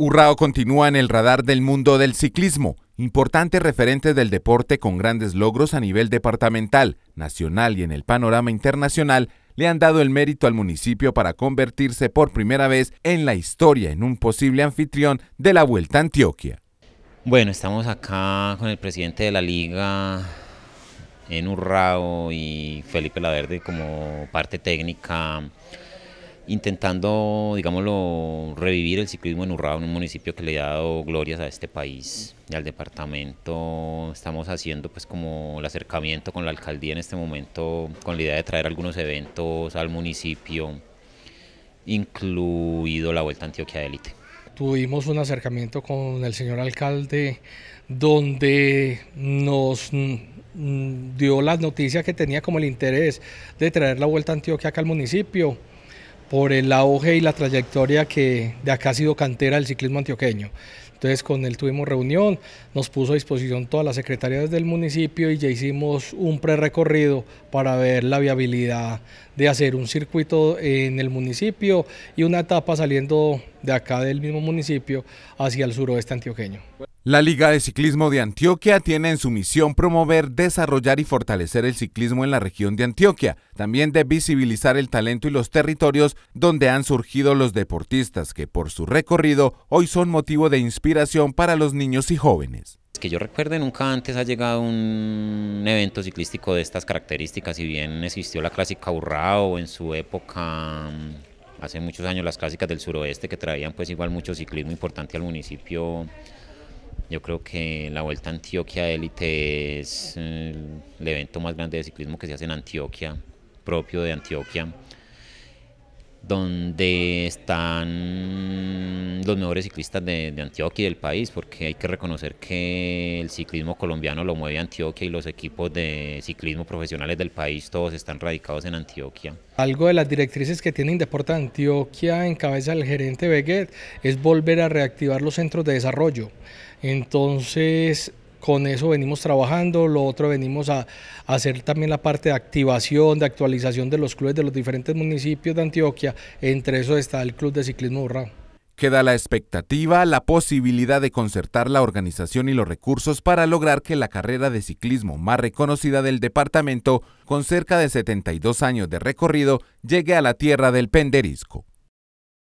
Urrao continúa en el radar del mundo del ciclismo, importante referente del deporte con grandes logros a nivel departamental, nacional y en el panorama internacional, le han dado el mérito al municipio para convertirse por primera vez en la historia en un posible anfitrión de la Vuelta a Antioquia. Bueno, estamos acá con el presidente de la liga en Urrao y Felipe Laverde como parte técnica intentando, digámoslo, revivir el ciclismo en Urrao, en un municipio que le ha dado glorias a este país y al departamento. Estamos haciendo pues como el acercamiento con la alcaldía en este momento, con la idea de traer algunos eventos al municipio, incluido la Vuelta Antioquia de Élite. Tuvimos un acercamiento con el señor alcalde donde nos mm, mm, dio las noticias que tenía como el interés de traer la Vuelta Antioquia acá al municipio por el auge y la trayectoria que de acá ha sido cantera del ciclismo antioqueño. Entonces con él tuvimos reunión, nos puso a disposición todas las secretarias del municipio y ya hicimos un prerecorrido para ver la viabilidad de hacer un circuito en el municipio y una etapa saliendo de acá del mismo municipio hacia el suroeste antioqueño. La Liga de Ciclismo de Antioquia tiene en su misión promover, desarrollar y fortalecer el ciclismo en la región de Antioquia, también de visibilizar el talento y los territorios donde han surgido los deportistas que por su recorrido hoy son motivo de inspiración para los niños y jóvenes. Es Que yo recuerde, nunca antes ha llegado un evento ciclístico de estas características, si bien existió la clásica Urrao en su época mm, hace muchos años las clásicas del suroeste que traían pues igual mucho ciclismo importante al municipio yo creo que la Vuelta Antioquia Élite es eh, el evento más grande de ciclismo que se hace en Antioquia, propio de Antioquia, donde están los mejores ciclistas de, Antioquia y del país, porque hay que reconocer que el ciclismo colombiano lo mueve Antioquia y los equipos de ciclismo profesionales del país todos están radicados en Antioquia. Algo de las directrices que tiene Indeporta Antioquia en cabeza del gerente Beguet es volver a reactivar los centros de desarrollo. Entonces, con eso venimos trabajando, lo otro venimos a, hacer también la parte de activación, de actualización de los clubes de los diferentes municipios de Antioquia, entre eso está el Club de Ciclismo urra Queda la expectativa, la posibilidad de concertar la organización y los recursos para lograr que la carrera de ciclismo más reconocida del departamento, con cerca de 72 años de recorrido, llegue a la tierra del Penderisco.